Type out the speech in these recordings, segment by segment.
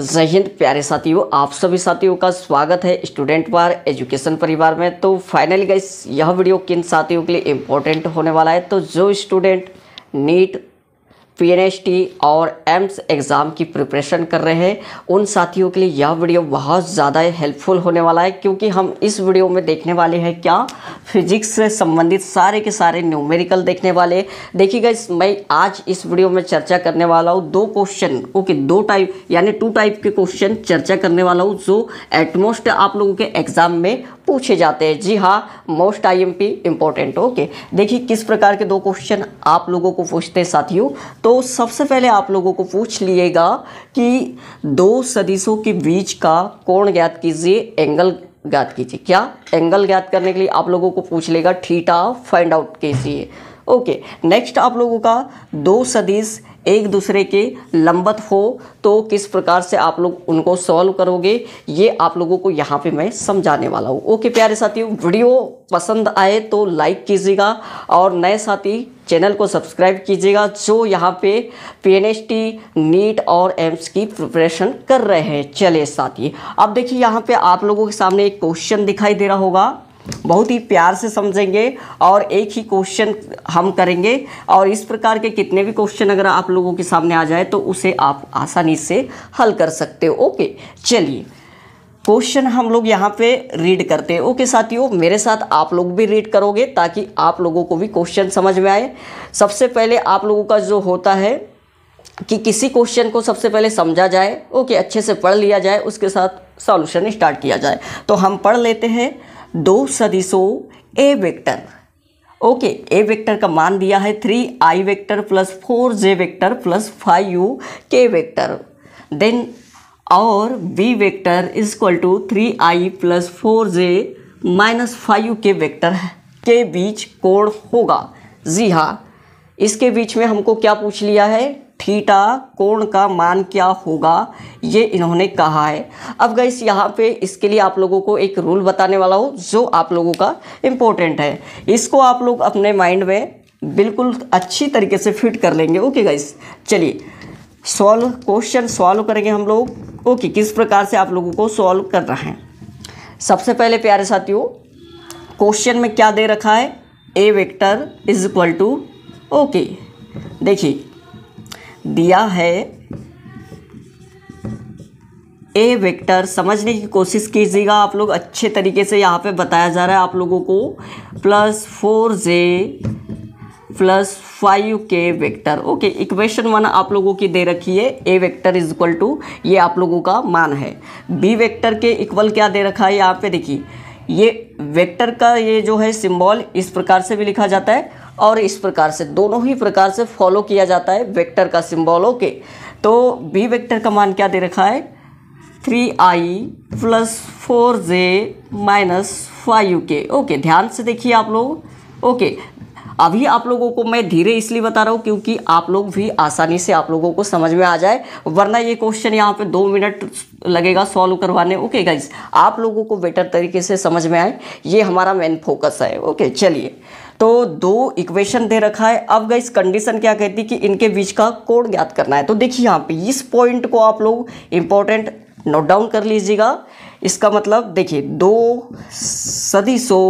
जय हिंद प्यारे साथियों आप सभी साथियों का स्वागत है स्टूडेंट बार एजुकेशन परिवार में तो फाइनली गाइस यह वीडियो किन साथियों के लिए इम्पोर्टेंट होने वाला है तो जो स्टूडेंट नीट पी और एम्स एग्ज़ाम की प्रिपरेशन कर रहे हैं उन साथियों के लिए यह वीडियो बहुत ज़्यादा हेल्पफुल होने वाला है क्योंकि हम इस वीडियो में देखने वाले हैं क्या फिजिक्स से संबंधित सारे के सारे न्यूमेरिकल देखने वाले देखिएगा इस मैं आज इस वीडियो में चर्चा करने वाला हूँ दो क्वेश्चन ओके दो टाइप यानी टू टाइप के क्वेश्चन चर्चा करने वाला हूँ जो एटमोस्ट आप लोगों के एग्ज़ाम में पूछे जाते हैं जी हाँ most I M P important okay देखिए किस प्रकार के दो क्वेश्चन आप लोगों को पूछते हैं साथियों तो सबसे पहले आप लोगों को पूछ लिएगा कि दो सदिशों के बीच का कोण ज्ञात कीजिए एंगल ज्ञात कीजिए क्या एंगल ज्ञात करने के लिए आप लोगों को पूछ लेगा ठीटा फाइंड आउट कीजिए ओके नेक्स्ट आप लोगों का दो सदीस एक दूसरे के लंबत हो तो किस प्रकार से आप लोग उनको सॉल्व करोगे ये आप लोगों को यहाँ पे मैं समझाने वाला हूँ ओके प्यारे साथी वीडियो पसंद आए तो लाइक कीजिएगा और नए साथी चैनल को सब्सक्राइब कीजिएगा जो यहाँ पे पी नीट और एम्स की प्रिपरेशन कर रहे हैं चले साथी अब देखिए यहाँ पे आप लोगों के सामने एक क्वेश्चन दिखाई दे रहा होगा बहुत ही प्यार से समझेंगे और एक ही क्वेश्चन हम करेंगे और इस प्रकार के कितने भी क्वेश्चन अगर आप लोगों के सामने आ जाए तो उसे आप आसानी से हल कर सकते हो ओके चलिए क्वेश्चन हम लोग यहाँ पे रीड करते हैं ओके साथियों मेरे साथ आप लोग भी रीड करोगे ताकि आप लोगों को भी क्वेश्चन समझ में आए सबसे पहले आप लोगों का जो होता है कि किसी क्वेश्चन को सबसे पहले समझा जाए ओके अच्छे से पढ़ लिया जाए उसके साथ सॉल्यूशन स्टार्ट किया जाए तो हम पढ़ लेते हैं दो सदिशों A vector okay A vector का मान दिया है three I vector plus four J vector plus five U K vector then और B vector is equal to three I plus four J minus five U K vector के बीच कोण होगा जी हाँ इसके बीच में हमको क्या पूछ लिया है थीटा कोण का मान क्या होगा ये इन्होंने कहा है अब गई यहाँ पे इसके लिए आप लोगों को एक रूल बताने वाला हूँ जो आप लोगों का इम्पोर्टेंट है इसको आप लोग अपने माइंड में बिल्कुल अच्छी तरीके से फिट कर लेंगे ओके गाइस चलिए सॉल्व क्वेश्चन सॉल्व करेंगे हम लोग ओके किस प्रकार से आप लोगों को सॉल्व कर रहे हैं सबसे पहले प्यारे साथियों क्वेश्चन में क्या दे रखा है ए vector is equal to okay देखिए दिया है ए वेक्टर समझने की कोशिश कीजिएगा आप लोग अच्छे तरीके से यहाँ पे बताया जा रहा है आप लोगों को plus four J plus five K vector okay equation one आप लोगों की दे रखी है ए वेक्टर इज इक्वल टू ये आप लोगों का मान है बी वेक्टर के इक्वल क्या दे रखा है यहाँ पे देखिए ये वेक्टर का ये जो है सिंबल इस प्रकार से भी लिखा जाता है और इस प्रकार से दोनों ही प्रकार से फॉलो किया जाता है वेक्टर का सिंबल ओके तो बी वेक्टर का मान क्या दे रखा है three I plus four J minus five K okay ध्यान से देखिए आप लोग ओके अभी आप लोगों को मैं धीरे इसलिए बता रहा हूँ क्योंकि आप लोग भी आसानी से आप लोगों को समझ में आ जाए वरना ये क्वेश्चन यहाँ पे दो मिनट लगेगा सॉल्व करवाने ओके गाइज आप लोगों को बेटर तरीके से समझ में आए ये हमारा मेन फोकस है ओके चलिए तो दो इक्वेशन दे रखा है अब गई कंडीशन क्या कहती है कि इनके बीच का कोड ज्ञात करना है तो देखिए यहाँ पे इस पॉइंट को आप लोग इंपॉर्टेंट नोट डाउन कर लीजिएगा इसका मतलब देखिए दो सदिशों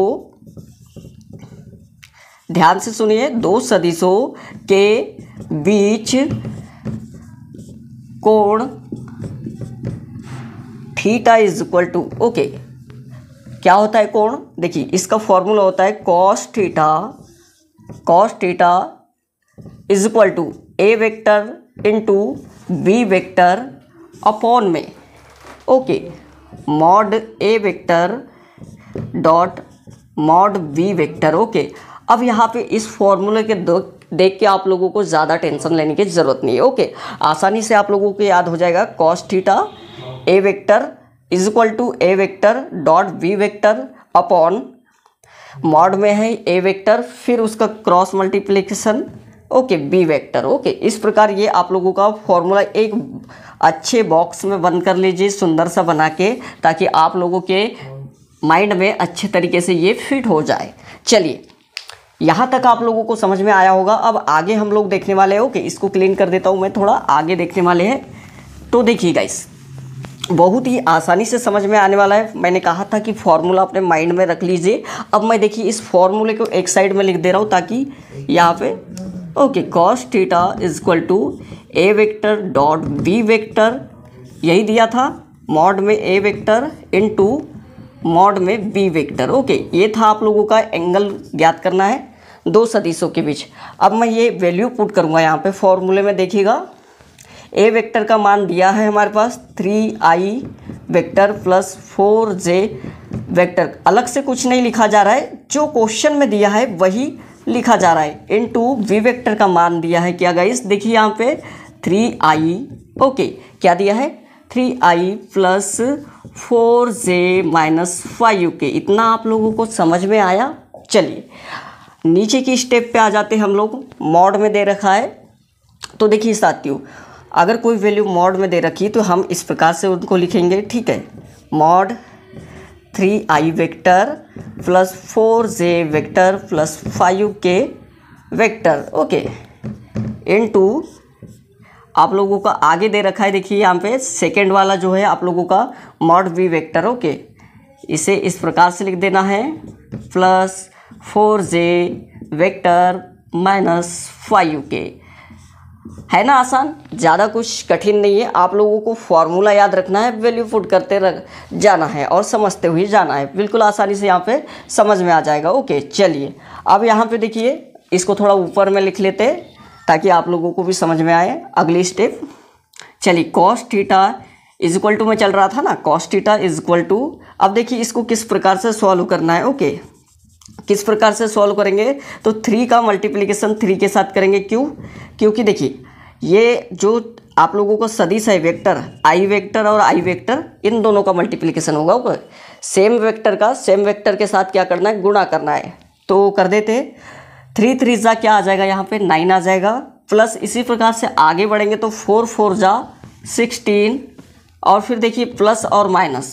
ध्यान से सुनिए दो सदिशों के बीच कोण theta is equal to okay क्या होता है कोण देखिए इसका फॉर्मूला होता है cos theta cos theta is equal to A vector to B vector upon में okay mod A vector dot mod B vector okay अब यहाँ पे इस फॉर्मूले के दो देख के आप लोगों को ज़्यादा टेंशन लेने की ज़रूरत नहीं है ओके आसानी से आप लोगों को याद हो जाएगा cos theta A vector is equal to A vector dot B vector upon mod में है ए वेक्टर फिर उसका cross multiplication okay B vector okay इस प्रकार ये आप लोगों का फॉर्मूला एक अच्छे बॉक्स में बंद कर लीजिए सुंदर सा बना के ताकि आप लोगों के माइंड में अच्छे तरीके से ये फिट हो जाए चलिए यहाँ तक आप लोगों को समझ में आया होगा अब आगे हम लोग देखने वाले हैं ओके इसको क्लीन कर देता हूँ मैं थोड़ा आगे देखने वाले हैं तो देखिए गाइस बहुत ही आसानी से समझ में आने वाला है मैंने कहा था कि फॉर्मूला अपने माइंड में रख लीजिए अब मैं देखिए इस फॉर्मूले को एक साइड में लिख दे रहा हूँ ताकि यहाँ पे okay cos theta is equal to A vector dot B vector यही दिया था मॉड में A vector into mod में बी वेक्टर ओके ये था आप लोगों का एंगल ज्ञात करना है दो सदिशों के बीच अब मैं ये वैल्यू पुट करूँगा यहाँ पे फॉर्मूले में देखिएगा ए वेक्टर का मान दिया है हमारे पास three I vector plus four J vector अलग से कुछ नहीं लिखा जा रहा है जो क्वेश्चन में दिया है वही लिखा जा रहा है इन टू वी वैक्टर का मान दिया है क्या गाइस देखिए यहाँ पे थ्री आई ओके क्या दिया है three I plus four J minus five K इतना आप लोगों को समझ में आया चलिए नीचे की स्टेप पे आ जाते हम लोग मॉड में दे रखा है तो देखिए साथियों अगर कोई वैल्यू मॉड में दे रखी तो हम इस प्रकार से उनको लिखेंगे ठीक है mod three I vector plus four J vector plus five K vector okay into आप लोगों का आगे दे रखा है देखिए यहाँ पे सेकेंड वाला जो है आप लोगों का मॉड वी वेक्टर ओके इसे इस प्रकार से लिख देना है plus four J vector minus five K है ना आसान ज़्यादा कुछ कठिन नहीं है आप लोगों को फार्मूला याद रखना है वैल्यू फुट करते रह जाना है और समझते हुए जाना है बिल्कुल आसानी से यहाँ पे समझ में आ जाएगा ओके चलिए अब यहाँ पे देखिए इसको थोड़ा ऊपर में लिख लेते ताकि आप लोगों को भी समझ में आए अगली स्टेप चलिए cos theta is equal to में चल रहा था ना cos theta is equal to अब देखिए इसको किस प्रकार से सॉल्व करना है ओके किस प्रकार से सॉल्व करेंगे तो थ्री का मल्टीप्लीकेशन थ्री के साथ करेंगे क्यों क्योंकि देखिए ये जो आप लोगों को सदिश है वेक्टर आई वेक्टर और आई वेक्टर इन दोनों का मल्टीप्लीकेशन होगा ओके सेम वेक्टर का सेम वेक्टर के साथ क्या करना है गुणा करना है तो कर देते थ्री थ्री जा क्या आ जाएगा यहाँ पे नाइन आ जाएगा प्लस इसी प्रकार से आगे बढ़ेंगे तो फोर फोर जा सिक्सटीन और फिर देखिए प्लस और माइनस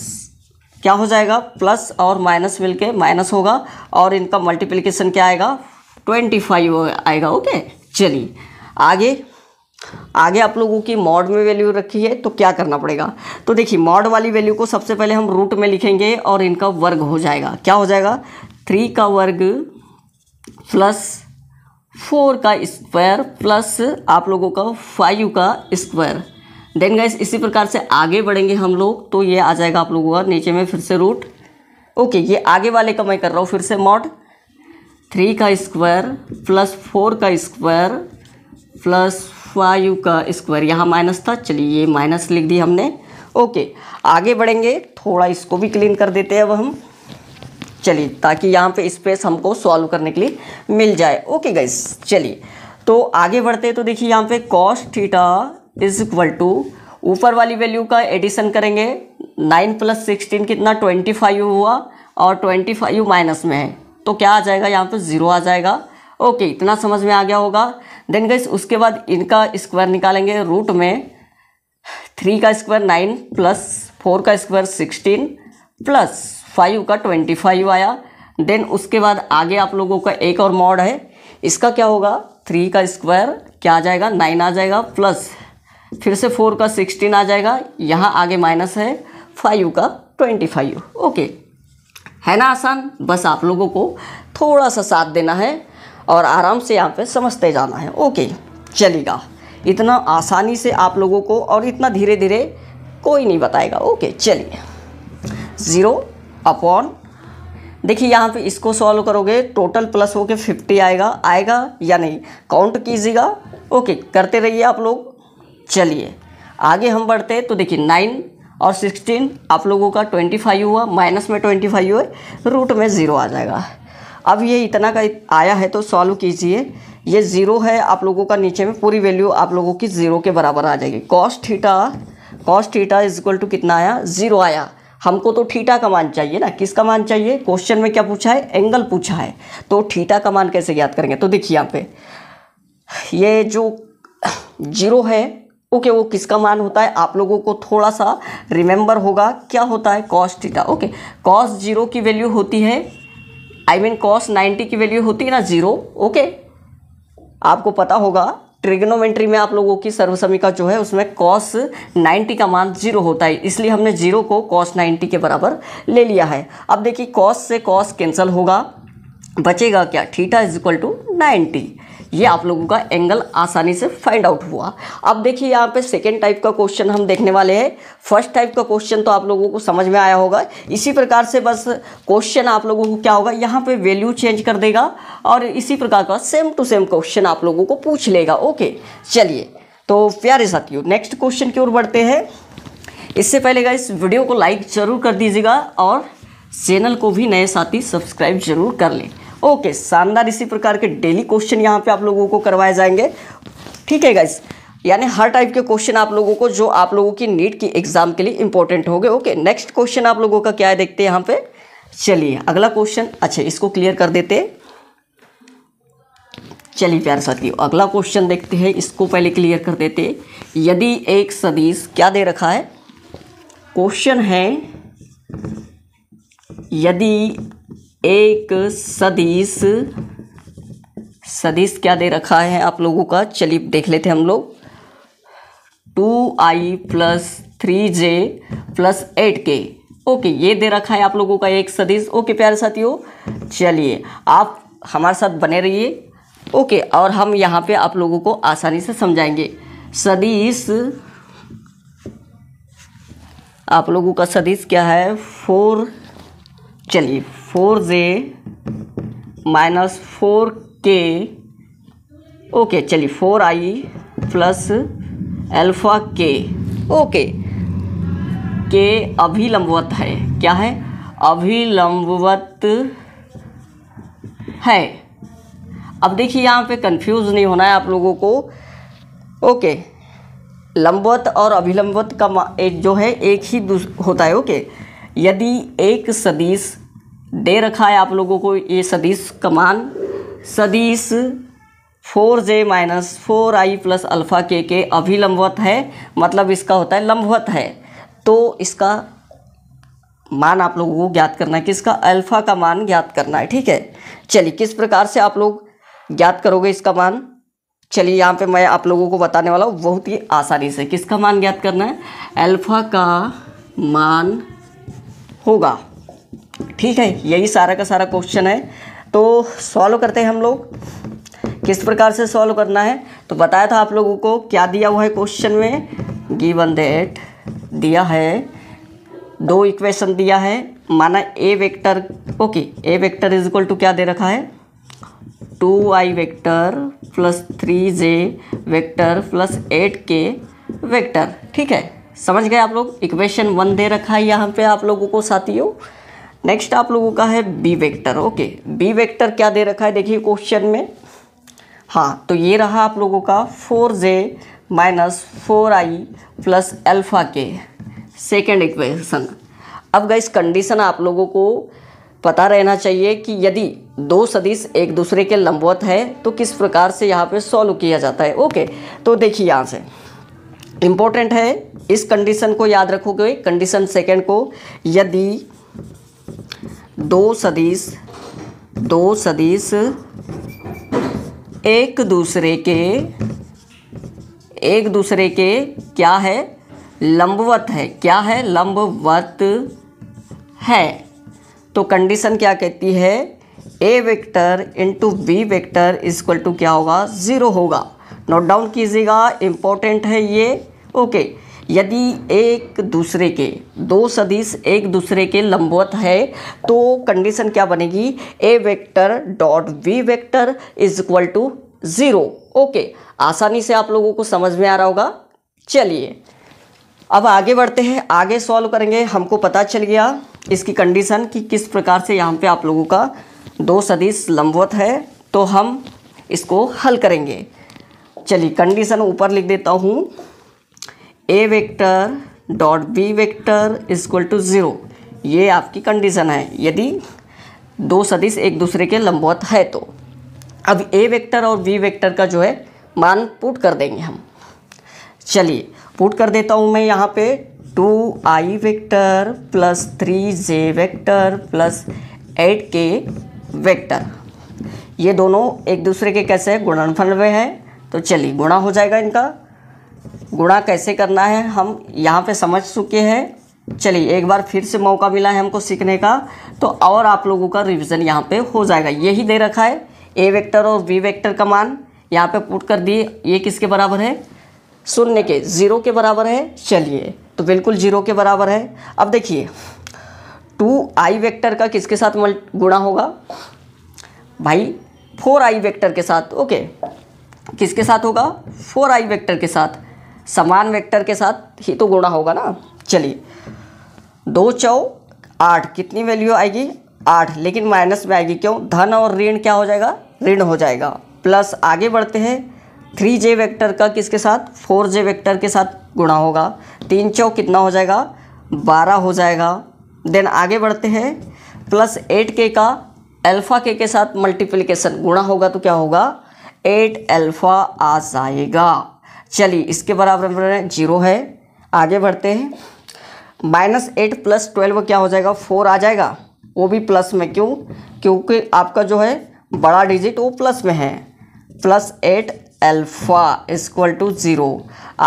क्या हो जाएगा प्लस और माइनस मिल के माइनस होगा और इनका मल्टीप्लिकेशन क्या आएगा ट्वेंटी फाइव आएगा ओके चलिए आगे आगे आप लोगों की मॉड में वैल्यू रखी है तो क्या करना पड़ेगा तो देखिए मॉड वाली वैल्यू को सबसे पहले हम रूट में लिखेंगे और इनका वर्ग हो जाएगा क्या हो जाएगा थ्री का वर्ग प्लस फोर का स्क्वायर प्लस आप लोगों का फाइव का स्क्वायर देन गाइस इसी प्रकार से आगे बढ़ेंगे हम लोग तो ये आ जाएगा आप लोगों का नीचे में फिर से रूट ओके ये आगे वाले का मैं कर रहा हूँ फिर से मॉड थ्री का स्क्वायर प्लस फोर का स्क्वायर प्लस फाइव का स्क्वायर यहाँ माइनस था चलिए ये माइनस लिख दी हमने ओके आगे बढ़ेंगे थोड़ा इसको भी क्लीन कर देते हैं अब हम चलिए ताकि यहाँ पे स्पेस हमको सॉल्व करने के लिए मिल जाए ओके गाइस चलिए तो आगे बढ़ते हैं तो देखिए यहाँ पे cos theta is equal to ऊपर वाली वैल्यू का एडिशन करेंगे नाइन प्लस सिक्सटीन कितना ट्वेंटी फाइव हुआ और ट्वेंटी फाइव माइनस में है तो क्या आ जाएगा यहाँ पे ज़ीरो आ जाएगा ओके इतना समझ में आ गया होगा देन गई उसके बाद इनका स्क्वायर निकालेंगे रूट में थ्री का स्क्वायर नाइन प्लस फोर का स्क्वायर सिक्सटीन प्लस फाइव का ट्वेंटी फाइव आया देन उसके बाद आगे आप लोगों का एक और मॉड है इसका क्या होगा थ्री का स्क्वायर क्या आ जाएगा नाइन आ जाएगा प्लस फिर से फोर का सिक्सटीन आ जाएगा यहाँ आगे माइनस है फाइव का ट्वेंटी फाइव ओके है ना आसान बस आप लोगों को थोड़ा सा साथ देना है और आराम से यहाँ पे समझते जाना है ओके चलेगा इतना आसानी से आप लोगों को और इतना धीरे धीरे कोई नहीं बताएगा ओके चलिए ज़ीरो अपॉन देखिए यहाँ पे इसको सॉल्व करोगे टोटल प्लस होके फिफ्टी आएगा आएगा या नहीं काउंट कीजिएगा ओके करते रहिए आप लोग चलिए आगे हम बढ़ते हैं तो देखिए नाइन और सिक्सटीन आप लोगों का ट्वेंटी फाइव हुआ माइनस में ट्वेंटी फाइव हुए रूट में ज़ीरो आ जाएगा अब ये इतना का आया है तो सॉल्व कीजिए ये ज़ीरो है आप लोगों का नीचे में पूरी वैल्यू आप लोगों की ज़ीरो के बराबर आ जाएगी cos theta cos theta is equal to कितना आया ज़ीरो आया हमको तो ठीटा का मान चाहिए ना किसका मान चाहिए क्वेश्चन में क्या पूछा है एंगल पूछा है तो ठीटा का मान कैसे याद करेंगे तो देखिए यहाँ पे ये जो जीरो है ओके okay, वो किसका मान होता है आप लोगों को थोड़ा सा रिमेंबर होगा क्या होता है cos theta okay cos zero की वैल्यू होती है आई मीन कॉस नाइन्टी की वैल्यू होती है ना जीरो ओके okay? आपको पता होगा ट्रिग्नोमेंट्री में आप लोगों की सर्वसमिका जो है उसमें कॉस नाइन्टी का मान जीरो होता है इसलिए हमने जीरो को कॉस नाइन्टी के बराबर ले लिया है अब देखिए कॉस से कॉस कैंसिल होगा बचेगा क्या theta is equal to ninety ये आप लोगों का एंगल आसानी से फाइंड आउट हुआ अब देखिए यहाँ पे सेकेंड टाइप का क्वेश्चन हम देखने वाले हैं फर्स्ट टाइप का क्वेश्चन तो आप लोगों को समझ में आया होगा इसी प्रकार से बस क्वेश्चन आप लोगों को क्या होगा यहाँ पे वैल्यू चेंज कर देगा और इसी प्रकार का सेम टू सेम क्वेश्चन आप लोगों को पूछ लेगा ओके चलिए तो प्यारे साथियों नेक्स्ट क्वेश्चन की ओर बढ़ते हैं इससे पहले का इस वीडियो को लाइक ज़रूर कर दीजिएगा और चैनल को भी नए साथी सब्सक्राइब जरूर कर लें ओके शानदार इसी प्रकार के डेली क्वेश्चन यहाँ पे आप लोगों को करवाए जाएंगे ठीक है गाइस यानी हर टाइप के क्वेश्चन आप लोगों को जो आप लोगों की नीट की एग्जाम के लिए इंपॉर्टेंट हो गए ओके नेक्स्ट क्वेश्चन आप लोगों का क्या है देखते हैं यहाँ पे चलिए अगला क्वेश्चन अच्छा इसको क्लियर कर देते चलिए प्यार साथियों अगला क्वेश्चन देखते हैं इसको पहले क्लियर कर देते यदि एक सदीश क्या दे रखा है क्वेश्चन है यदि एक सदिश सदिश क्या दे रखा है आप लोगों का चलिए देख लेते हम लोग two i plus three j plus eight k okay ये दे रखा है आप लोगों का एक सदिश ओके प्यारे साथियों चलिए आप हमारे साथ बने रहिए ओके और हम यहाँ पे आप लोगों को आसानी से समझाएंगे सदिश आप लोगों का सदिश क्या है फोर चलिए फोर जे माइनस फोर के ओके चलिए four i plus alpha k okay के अभिलंबवत है क्या है अभिलंबवत है अब देखिए यहाँ पे कंफ्यूज नहीं होना है आप लोगों को ओके लंबवत और अभिलंबवत का एक जो है एक ही होता है ओके यदि एक सदिश दे रखा है आप लोगों को ये का कमान सदीश four J minus four i plus alpha k के अभिलंबवत है मतलब इसका होता है लंबवत है तो इसका मान आप लोगों को ज्ञात करना है किसका अल्फ़ा का मान ज्ञात करना है ठीक है चलिए किस प्रकार से आप लोग ज्ञात करोगे इसका मान चलिए यहाँ पे मैं आप लोगों को बताने वाला हूँ बहुत ही आसानी से किसका मान ज्ञात करना है अल्फ़ा का मान होगा ठीक है यही सारा का सारा क्वेश्चन है तो सॉल्व करते हैं हम लोग किस प्रकार से सॉल्व करना है तो बताया था आप लोगों को क्या दिया हुआ है क्वेश्चन में गिवन दैट दिया है दो इक्वेशन दिया है माना a vector okay A vector is equal to क्या दे रखा है two i vector plus three j vector plus eight k vector ठीक है समझ गए आप लोग इक्वेशन वन दे रखा है यहाँ पे आप लोगों को साथियों नेक्स्ट आप लोगों का है b vector okay B vector क्या दे रखा है देखिए क्वेश्चन में हाँ तो ये रहा आप लोगों का four J minus four i plus alpha k second equation अब गाइस कंडीशन आप लोगों को पता रहना चाहिए कि यदि दो सदिश एक दूसरे के लंबवत है तो किस प्रकार से यहाँ पे सॉल्व किया जाता है ओके तो देखिए यहाँ से इम्पोर्टेंट है इस कंडीशन को याद रखोगे कंडीशन सेकेंड को यदि दो सदिश दो सदिश एक दूसरे के एक दूसरे के क्या है लंबवत है क्या है लंबवत है तो कंडीशन क्या कहती है ए vector into b vector is equal to क्या होगा ज़ीरो होगा नोट डाउन कीजिएगा इम्पोर्टेंट है ये ओके okay. यदि एक दूसरे के दो सदिश एक दूसरे के लंबवत है तो कंडीशन क्या बनेगी a vector dot b vector is equal to zero okay आसानी से आप लोगों को समझ में आ रहा होगा चलिए अब आगे बढ़ते हैं आगे सॉल्व करेंगे हमको पता चल गया इसकी कंडीशन कि किस प्रकार से यहाँ पे आप लोगों का दो सदिश लंबवत है तो हम इसको हल करेंगे चलिए कंडीशन ऊपर लिख देता हूँ a vector dot B vector is equal to zero ये आपकी कंडीशन है यदि दो सदिश एक दूसरे के लंबवत है तो अब ए वेक्टर और बी वेक्टर का जो है मान पुट कर देंगे हम चलिए पुट कर देता हूँ मैं यहाँ पे two i vector plus three j vector plus eight k vector ये दोनों एक दूसरे के कैसे गुणनफल में है तो चलिए गुणा हो जाएगा इनका गुणा कैसे करना है हम यहाँ पे समझ चुके हैं चलिए एक बार फिर से मौका मिला है हमको सीखने का तो और आप लोगों का रिवीजन यहाँ पे हो जाएगा यही दे रखा है ए वेक्टर और बी वेक्टर का मान यहाँ पे पुट कर दिए ये किसके बराबर है शून्य के ज़ीरो के बराबर है चलिए तो बिल्कुल ज़ीरो के बराबर है अब देखिए टू आई वेक्टर का किसके साथ गुणा होगा भाई फोर आई वेक्टर के साथ ओके किसके साथ होगा फोर आई वेक्टर के साथ समान वेक्टर के साथ ही तो गुणा होगा ना चलिए दो चौ आठ कितनी वैल्यू आएगी आठ लेकिन माइनस में आएगी क्यों धन और ऋण क्या हो जाएगा ऋण हो जाएगा प्लस आगे बढ़ते हैं थ्री जे वैक्टर का किसके साथ फोर जे वैक्टर के साथ गुणा होगा तीन चौ कितना हो जाएगा बारह हो जाएगा देन आगे बढ़ते हैं प्लस एट के का अल्फ़ा के के साथ मल्टीप्लिकेशन गुणा होगा तो क्या होगा एट अल्फ़ा आ जाएगा चलिए इसके बराबर जीरो है आगे बढ़ते हैं माइनस एट प्लस ट्वेल्व क्या हो जाएगा फोर आ जाएगा वो भी प्लस में क्यों क्योंकि आपका जो है बड़ा डिजिट वो प्लस में है plus eight alpha equal to zero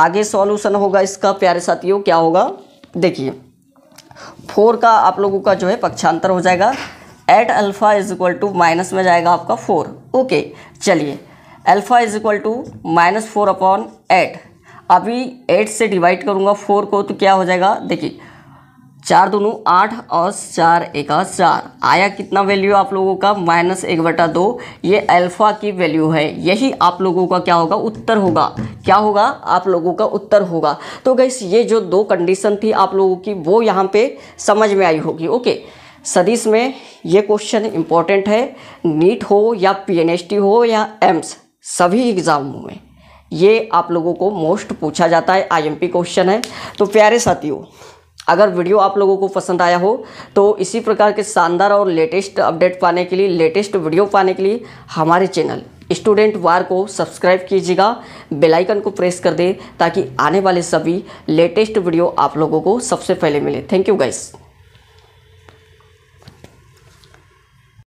आगे सॉल्यूशन होगा इसका प्यारे साथियों क्या होगा देखिए फोर का आप लोगों का जो है पक्षांतर हो जाएगा eight alpha is equal to minus में जाएगा आपका फोर ओके चलिए alpha is equal to minus four upon eight अभी एट से डिवाइड करूँगा फोर को तो क्या हो जाएगा देखिए चार दोनों आठ और चार एक चार आया कितना वैल्यू आप लोगों का माइनस एक बटा दो ये अल्फ़ा की वैल्यू है यही आप लोगों का क्या होगा उत्तर होगा क्या होगा आप लोगों का उत्तर होगा तो गैस ये जो दो कंडीशन थी आप लोगों की वो यहाँ पे समझ में आई होगी ओके सदीस में ये क्वेश्चन इंपॉर्टेंट है नीट हो या पी हो या एम्स सभी एग्ज़ामों में ये आप लोगों को मोस्ट पूछा जाता है आईएमपी क्वेश्चन है तो प्यारे साथियों अगर वीडियो आप लोगों को पसंद आया हो तो इसी प्रकार के शानदार और लेटेस्ट अपडेट पाने के लिए लेटेस्ट वीडियो पाने के लिए हमारे चैनल स्टूडेंट वार को सब्सक्राइब कीजिएगा बेल आइकन को प्रेस कर दे ताकि आने वाले सभी लेटेस्ट वीडियो आप लोगों को सबसे पहले मिले थैंक यू गाइस